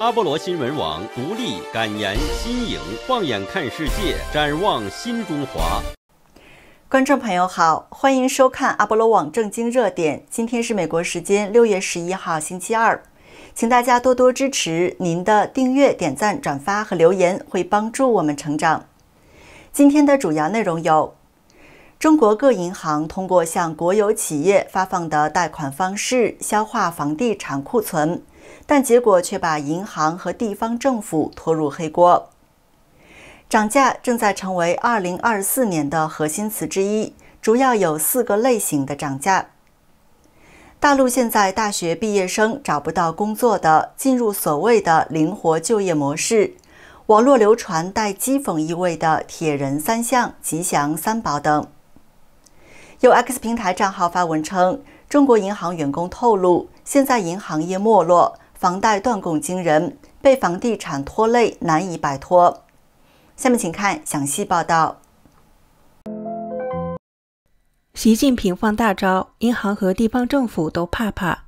阿波罗新闻网独立、感言、新颖，放眼看世界，展望新中华。观众朋友好，欢迎收看阿波罗网正经热点。今天是美国时间六月十一号星期二，请大家多多支持，您的订阅、点赞、转发和留言会帮助我们成长。今天的主要内容有：中国各银行通过向国有企业发放的贷款方式消化房地产库存。但结果却把银行和地方政府拖入黑锅。涨价正在成为二零二四年的核心词之一，主要有四个类型的涨价。大陆现在大学毕业生找不到工作的，进入所谓的灵活就业模式。网络流传带讥讽意味的“铁人三项”“吉祥三宝”等。有 X 平台账号发文称，中国银行员工透露。现在银行业没落，房贷断供惊人，被房地产拖累难以摆脱。下面请看详细报道。习近平放大招，银行和地方政府都怕怕。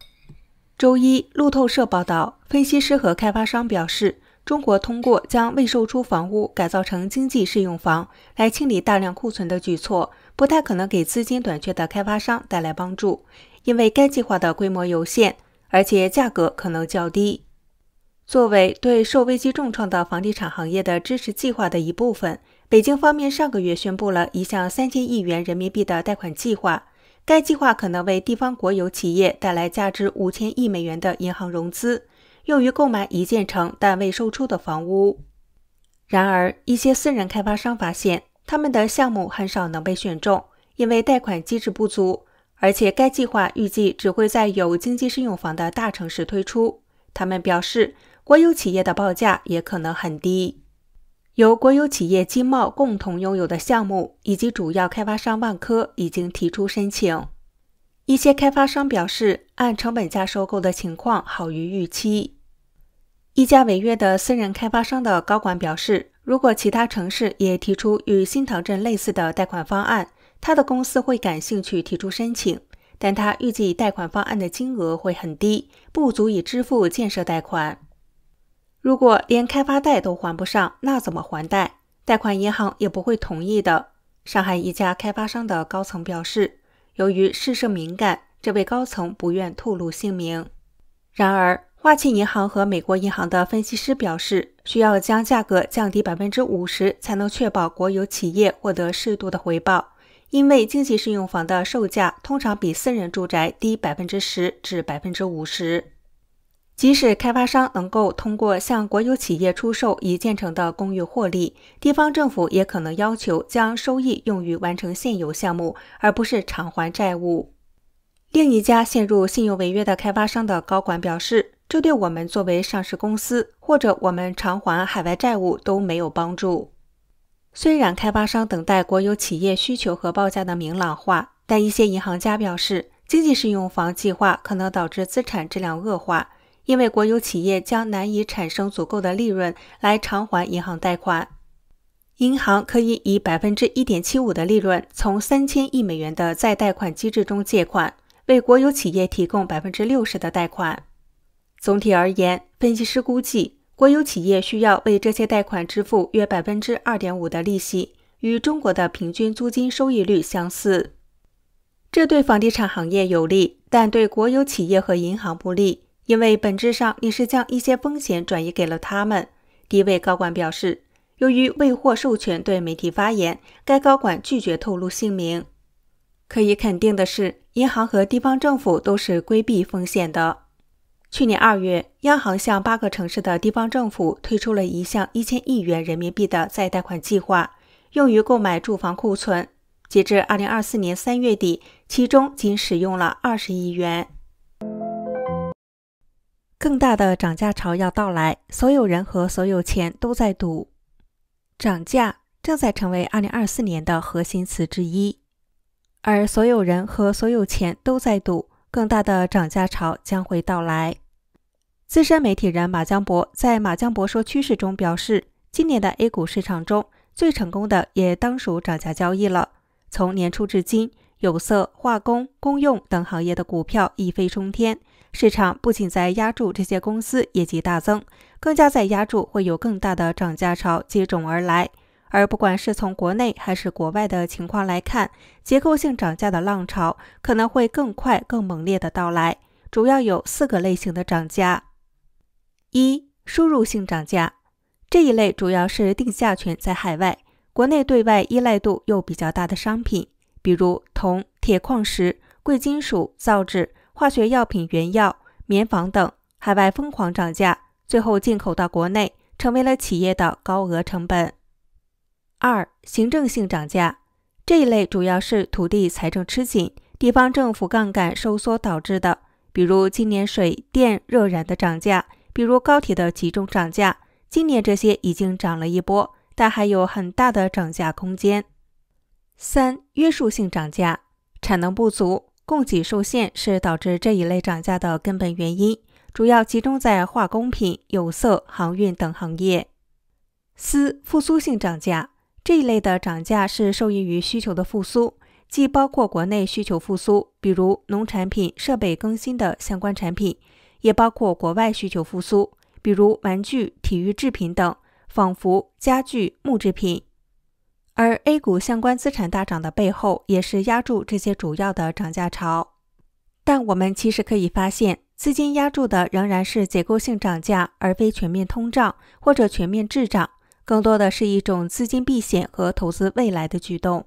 周一，路透社报道，分析师和开发商表示，中国通过将未售出房屋改造成经济适用房来清理大量库存的举措，不太可能给资金短缺的开发商带来帮助。因为该计划的规模有限，而且价格可能较低。作为对受危机重创的房地产行业的支持计划的一部分，北京方面上个月宣布了一项三千亿元人民币的贷款计划。该计划可能为地方国有企业带来价值五千亿美元的银行融资，用于购买已建成但未售出的房屋。然而，一些私人开发商发现，他们的项目很少能被选中，因为贷款机制不足。而且该计划预计只会在有经济适用房的大城市推出。他们表示，国有企业的报价也可能很低。由国有企业金茂共同拥有的项目，以及主要开发商万科已经提出申请。一些开发商表示，按成本价收购的情况好于预期。一家违约的私人开发商的高管表示，如果其他城市也提出与新塘镇类似的贷款方案。他的公司会感兴趣提出申请，但他预计贷款方案的金额会很低，不足以支付建设贷款。如果连开发贷都还不上，那怎么还贷？贷款银行也不会同意的。上海一家开发商的高层表示，由于事涉敏感，这位高层不愿透露姓名。然而，花旗银行和美国银行的分析师表示，需要将价格降低百分之五十，才能确保国有企业获得适度的回报。因为经济适用房的售价通常比私人住宅低百分之十至百分之五十，即使开发商能够通过向国有企业出售已建成的公寓获利，地方政府也可能要求将收益用于完成现有项目，而不是偿还债务。另一家陷入信用违约的开发商的高管表示：“这对我们作为上市公司，或者我们偿还海外债务都没有帮助。”虽然开发商等待国有企业需求和报价的明朗化，但一些银行家表示，经济适用房计划可能导致资产质量恶化，因为国有企业将难以产生足够的利润来偿还银行贷款。银行可以以百分之一点七五的利润从三千亿美元的再贷款机制中借款，为国有企业提供百分之六十的贷款。总体而言，分析师估计。国有企业需要为这些贷款支付约百分之二点五的利息，与中国的平均租金收益率相似。这对房地产行业有利，但对国有企业和银行不利，因为本质上你是将一些风险转移给了他们。一位高管表示，由于未获授权对媒体发言，该高管拒绝透露姓名。可以肯定的是，银行和地方政府都是规避风险的。去年二月，央行向八个城市的地方政府推出了一项一千亿元人民币的再贷款计划，用于购买住房库存。截至二零二四年三月底，其中仅使用了二十亿元。更大的涨价潮要到来，所有人和所有钱都在赌，涨价正在成为二零二四年的核心词之一。而所有人和所有钱都在赌，更大的涨价潮将会到来。资深媒体人马江博在《马江博说趋势》中表示，今年的 A 股市场中最成功的也当属涨价交易了。从年初至今，有色、化工、公用等行业的股票一飞冲天，市场不仅在压住这些公司业绩大增，更加在压住会有更大的涨价潮接踵而来。而不管是从国内还是国外的情况来看，结构性涨价的浪潮可能会更快、更猛烈的到来。主要有四个类型的涨价。一、输入性涨价，这一类主要是定价权在海外，国内对外依赖度又比较大的商品，比如铜、铁矿石、贵金属、造纸、化学药品原药、棉纺等，海外疯狂涨价，最后进口到国内，成为了企业的高额成本。二、行政性涨价，这一类主要是土地财政吃紧，地方政府杠杆收缩导致的，比如今年水电、热、燃的涨价。比如高铁的集中涨价，今年这些已经涨了一波，但还有很大的涨价空间。三、约束性涨价，产能不足、供给受限是导致这一类涨价的根本原因，主要集中在化工品、有色、航运等行业。四、复苏性涨价，这一类的涨价是受益于需求的复苏，既包括国内需求复苏，比如农产品、设备更新的相关产品。也包括国外需求复苏，比如玩具、体育制品等，仿佛家具、木制品。而 A 股相关资产大涨的背后，也是压住这些主要的涨价潮。但我们其实可以发现，资金压住的仍然是结构性涨价，而非全面通胀或者全面滞涨，更多的是一种资金避险和投资未来的举动。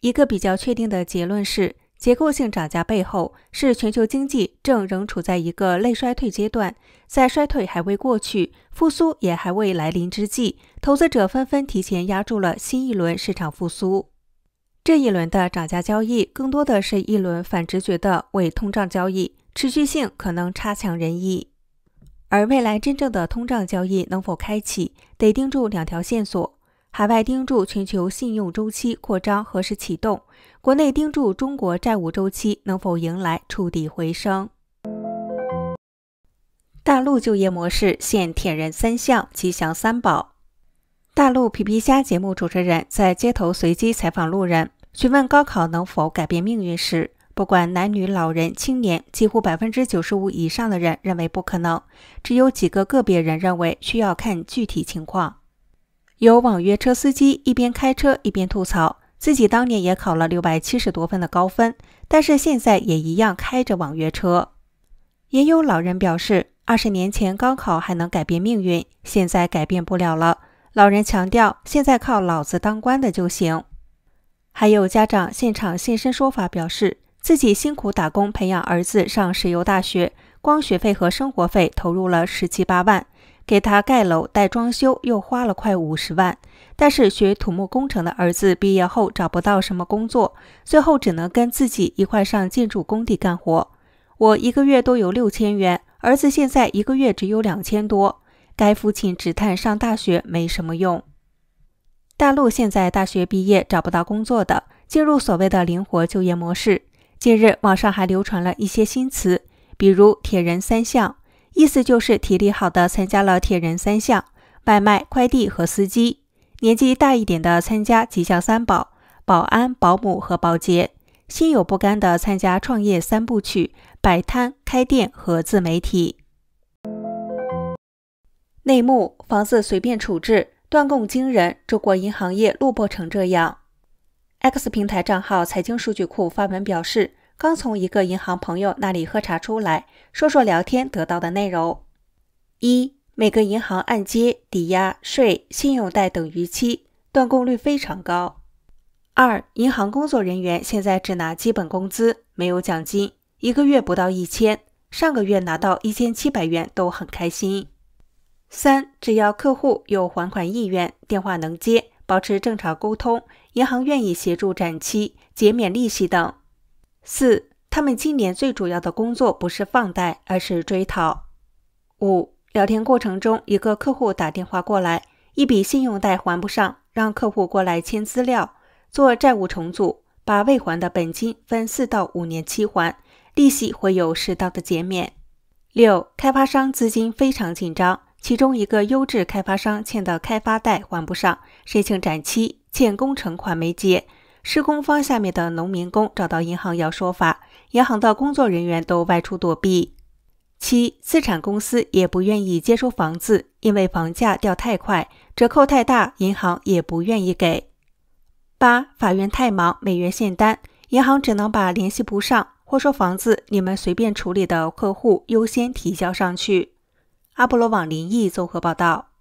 一个比较确定的结论是。结构性涨价背后是全球经济正仍处在一个类衰退阶段，在衰退还未过去、复苏也还未来临之际，投资者纷纷提前压住了新一轮市场复苏。这一轮的涨价交易，更多的是一轮反直觉的伪通胀交易，持续性可能差强人意。而未来真正的通胀交易能否开启，得盯住两条线索。海外盯住全球信用周期扩张何时启动，国内盯住中国债务周期能否迎来触底回升。大陆就业模式现“铁人三项”吉祥三宝。大陆皮皮虾节目主持人在街头随机采访路人，询问高考能否改变命运时，不管男女、老人、青年，几乎百分之九十五以上的人认为不可能，只有几个个别人认为需要看具体情况。有网约车司机一边开车一边吐槽，自己当年也考了六百七十多分的高分，但是现在也一样开着网约车。也有老人表示，二十年前高考还能改变命运，现在改变不了了。老人强调，现在靠老子当官的就行。还有家长现场现身说法，表示自己辛苦打工培养儿子上石油大学，光学费和生活费投入了十七八万。给他盖楼、带装修，又花了快五十万。但是学土木工程的儿子毕业后找不到什么工作，最后只能跟自己一块上建筑工地干活。我一个月都有六千元，儿子现在一个月只有两千多。该父亲只叹上大学没什么用。大陆现在大学毕业找不到工作的，进入所谓的灵活就业模式。近日网上还流传了一些新词，比如“铁人三项”。意思就是体力好的参加了铁人三项、外卖、快递和司机；年纪大一点的参加吉祥三保、保安、保姆和保洁；心有不甘的参加创业三部曲、摆摊、开店和自媒体。内幕：房子随便处置，断供惊人，中国银行业落魄成这样。X 平台账号“财经数据库”发文表示。刚从一个银行朋友那里喝茶出来，说说聊天得到的内容：一、每个银行按揭、抵押、税、信用贷等逾期断供率非常高；二、银行工作人员现在只拿基本工资，没有奖金，一个月不到一千，上个月拿到一千七百元都很开心；三、只要客户有还款意愿，电话能接，保持正常沟通，银行愿意协助展期、减免利息等。四，他们今年最主要的工作不是放贷，而是追讨。五，聊天过程中，一个客户打电话过来，一笔信用贷还不上，让客户过来签资料，做债务重组，把未还的本金分四到五年期还，利息会有适当的减免。六，开发商资金非常紧张，其中一个优质开发商欠的开发贷还不上，申请展期，欠工程款没结。施工方下面的农民工找到银行要说法，银行的工作人员都外出躲避。七，资产公司也不愿意接收房子，因为房价掉太快，折扣太大，银行也不愿意给。八，法院太忙，每月限单，银行只能把联系不上或说房子你们随便处理的客户优先提交上去。阿波罗网林毅综合报道。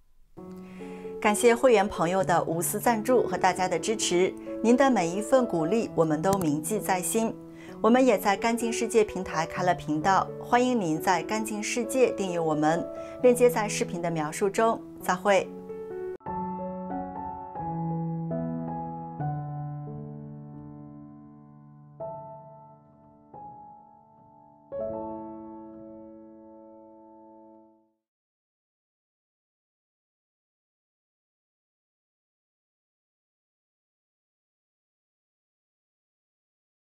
感谢会员朋友的无私赞助和大家的支持，您的每一份鼓励我们都铭记在心。我们也在“干净世界”平台开了频道，欢迎您在“干净世界”订阅我们，链接在视频的描述中。再会。